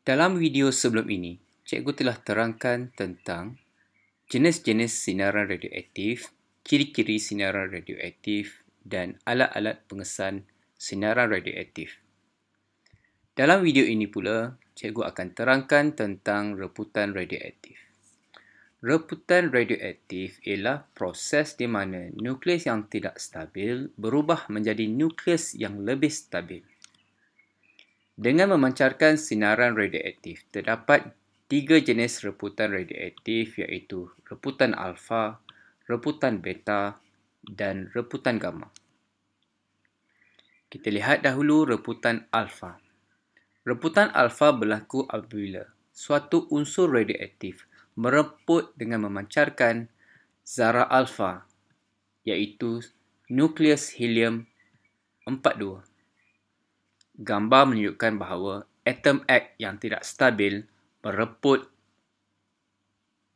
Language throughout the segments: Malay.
Dalam video sebelum ini, cikgu telah terangkan tentang jenis-jenis sinaran radioaktif, ciri-ciri sinaran radioaktif dan alat-alat pengesan sinaran radioaktif. Dalam video ini pula, cikgu akan terangkan tentang reputan radioaktif. Reputan radioaktif ialah proses di mana nukleus yang tidak stabil berubah menjadi nukleus yang lebih stabil. Dengan memancarkan sinaran radioaktif, terdapat tiga jenis reputan radioaktif iaitu reputan alfa, reputan beta dan reputan gamma. Kita lihat dahulu reputan alfa. Reputan alfa berlaku apabila suatu unsur radioaktif mereput dengan memancarkan zarah alfa iaitu nukleus helium 42 gambar menunjukkan bahawa atom X yang tidak stabil bereput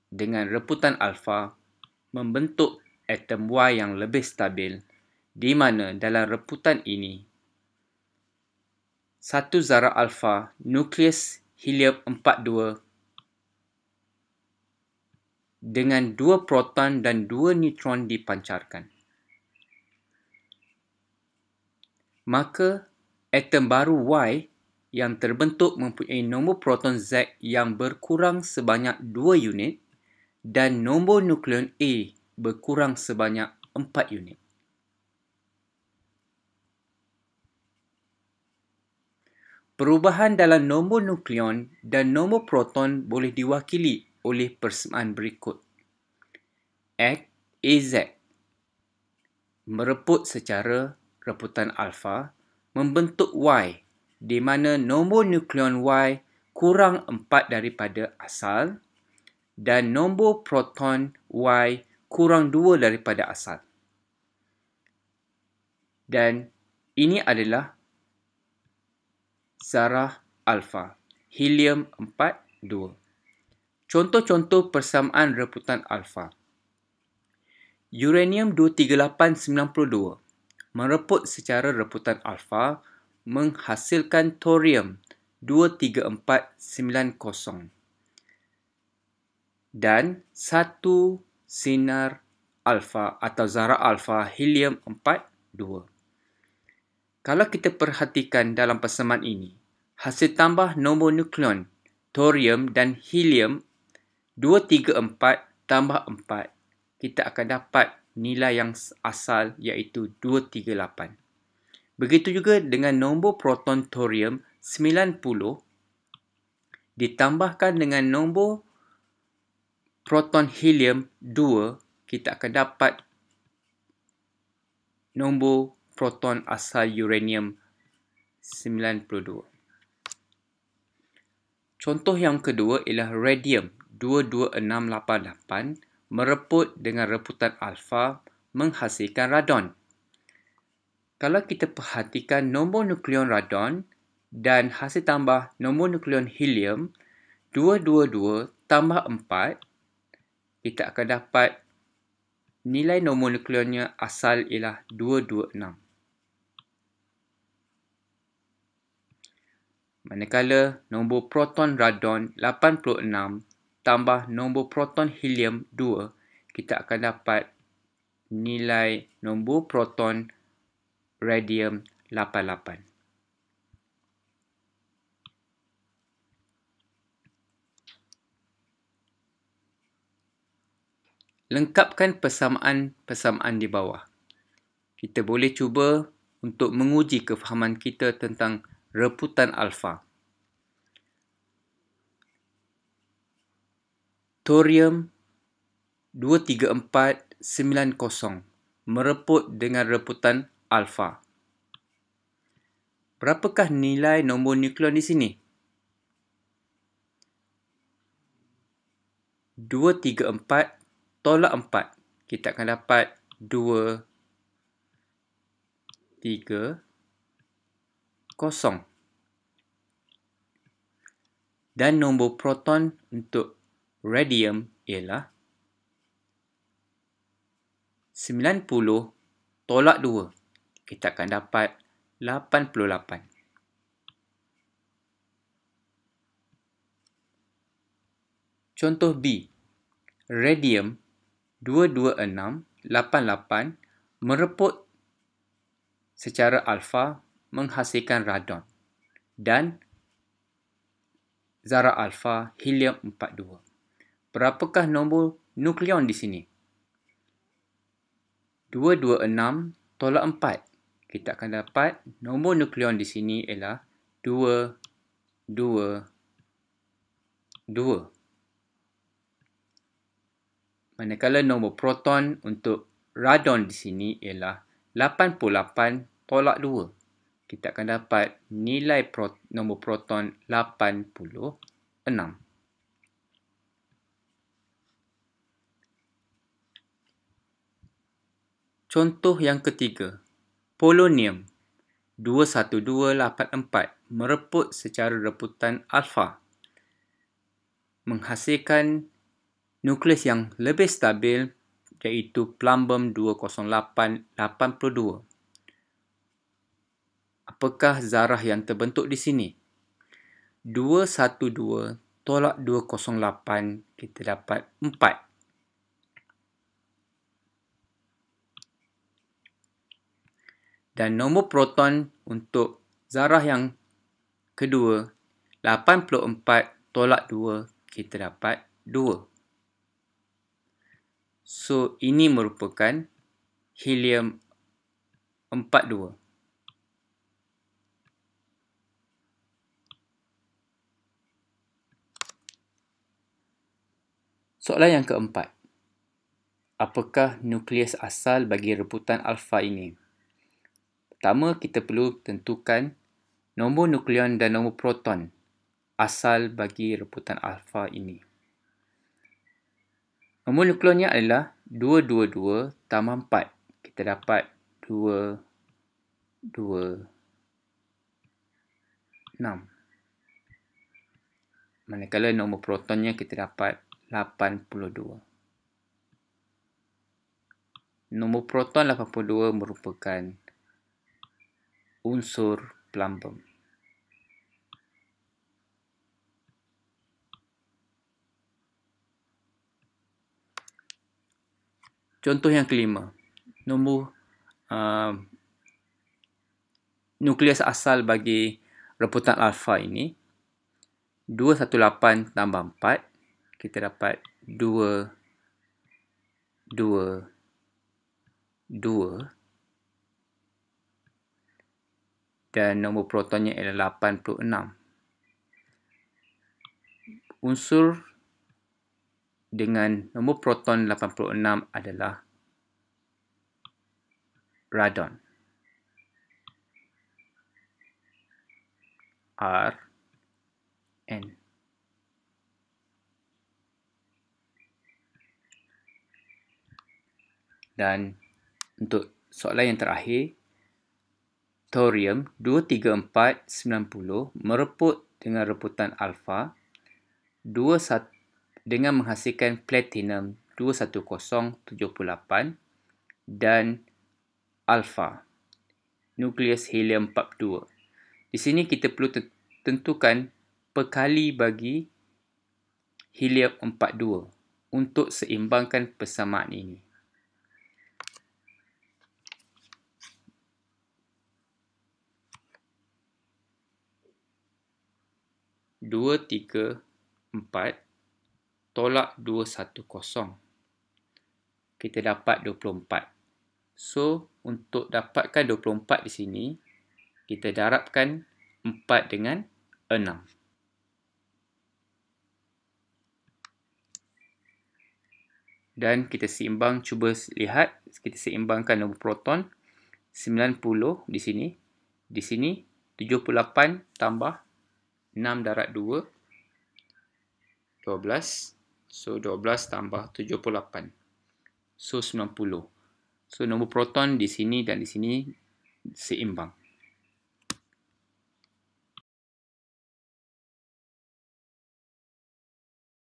dengan reputan alfa membentuk atom Y yang lebih stabil di mana dalam reputan ini satu zara alfa nukleus helium 42 dengan dua proton dan dua neutron dipancarkan. Maka atom baru Y yang terbentuk mempunyai nombor proton Z yang berkurang sebanyak 2 unit dan nombor nukleon A berkurang sebanyak 4 unit. Perubahan dalam nombor nukleon dan nombor proton boleh diwakili oleh persamaan berikut. X, Z. mereput secara reputan alfa membentuk Y di mana nombor nukleon Y kurang 4 daripada asal dan nombor proton Y kurang 2 daripada asal. Dan ini adalah zarah alfa, helium 42. Contoh-contoh persamaan reputan alfa. Uranium 23892 mereput secara reputan alfa menghasilkan thorium 23490 dan satu sinar alfa atau zarah alfa helium 42. Kalau kita perhatikan dalam persamaan ini, hasil tambah nombor nukleon thorium dan helium 234 tambah 4 kita akan dapat 23490 nilai yang asal iaitu 238. Begitu juga dengan nombor proton thorium 90 ditambahkan dengan nombor proton helium 2 kita akan dapat nombor proton asal uranium 92. Contoh yang kedua ialah radium 22688 mereput dengan reputan alfa menghasilkan radon. Kalau kita perhatikan nombor nukleon radon dan hasil tambah nombor nukleon helium 222 tambah 4, kita akan dapat nilai nombor nukleonnya asal ialah 226. Manakala nombor proton radon 86 tambah nombor proton helium 2, kita akan dapat nilai nombor proton radium 88. Lengkapkan persamaan-persamaan di bawah. Kita boleh cuba untuk menguji kefahaman kita tentang reputan alfa. Thorium 23490 mereput dengan reputan alfa. Berapakah nilai nombor nukleon di sini? 234 tolak 4. Kita akan dapat 2 kosong. Dan nombor proton untuk radium ialah 90 tolak 2. Kita akan dapat 88. Contoh B. Radium 22688 mereput secara alfa menghasilkan radon dan zarah alfa helium 42 berapakah nombor nukleon di sini? 226 tolak 4. Kita akan dapat nombor nukleon di sini ialah 222. Manakala nombor proton untuk radon di sini ialah 88 tolak 2 kita akan dapat nilai nombor proton 86 Contoh yang ketiga, polonium 21284 mereput secara reputan alfa menghasilkan nukleus yang lebih stabil iaitu plumbum 20882. Apakah zarah yang terbentuk di sini? 212 tolak 208 kita dapat 4. dan nombor proton untuk zarah yang kedua 84 tolak 2 kita dapat 2 so ini merupakan helium 42 Soalan yang keempat. Apakah nukleus asal bagi rebutan alfa ini? pertama kita perlu tentukan nombor nukleon dan nombor proton asal bagi reputan alfa ini. Nombor nukleonnya adalah 222 tambah 4. Kita dapat 226. Manakala nombor protonnya kita dapat 82. Nombor proton 82 merupakan unsur Plumbum. Contoh yang kelima, nombor uh, nukleus asal bagi reputan alfa ini, 218 tambah 4, kita dapat 2, 2, 2. dan nombor protonnya ialah 86. Unsur dengan nombor proton 86 adalah radon. R N dan untuk soalan yang terakhir thorium 23490 mereput dengan reputan alfa 21 dengan menghasilkan platinum 21078 dan alfa nukleus helium 42. Di sini kita perlu tentukan perkali bagi helium 42 untuk seimbangkan persamaan ini. 234 tolak 210. Kita dapat 24. So, untuk dapatkan 24 di sini, kita darabkan 4 dengan 6. Dan kita seimbang, cuba lihat, kita seimbangkan nombor proton, 90 di sini, di sini 78 tambah 6 darat 2, 12. So, 12 tambah 78. So, 90. So, nombor proton di sini dan di sini seimbang.